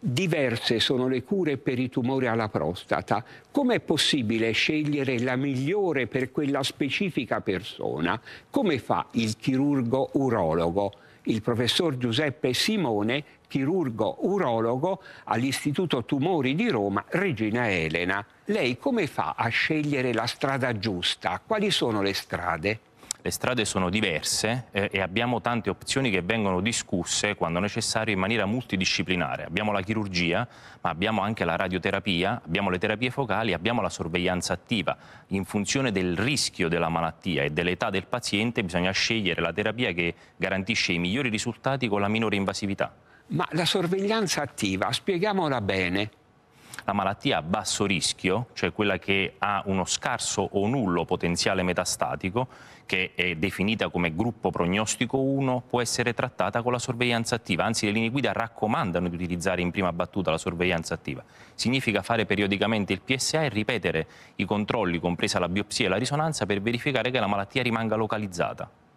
Diverse sono le cure per i tumori alla prostata. Com'è possibile scegliere la migliore per quella specifica persona? Come fa il chirurgo urologo? Il professor Giuseppe Simone, chirurgo urologo all'Istituto Tumori di Roma, Regina Elena. Lei come fa a scegliere la strada giusta? Quali sono le strade? le strade sono diverse eh, e abbiamo tante opzioni che vengono discusse quando necessario in maniera multidisciplinare. Abbiamo la chirurgia, ma abbiamo anche la radioterapia, abbiamo le terapie focali, abbiamo la sorveglianza attiva. In funzione del rischio della malattia e dell'età del paziente bisogna scegliere la terapia che garantisce i migliori risultati con la minore invasività. Ma la sorveglianza attiva, spieghiamola bene, la malattia a basso rischio, cioè quella che ha uno scarso o nullo potenziale metastatico, che è definita come gruppo prognostico 1, può essere trattata con la sorveglianza attiva. Anzi, le linee guida raccomandano di utilizzare in prima battuta la sorveglianza attiva. Significa fare periodicamente il PSA e ripetere i controlli, compresa la biopsia e la risonanza, per verificare che la malattia rimanga localizzata.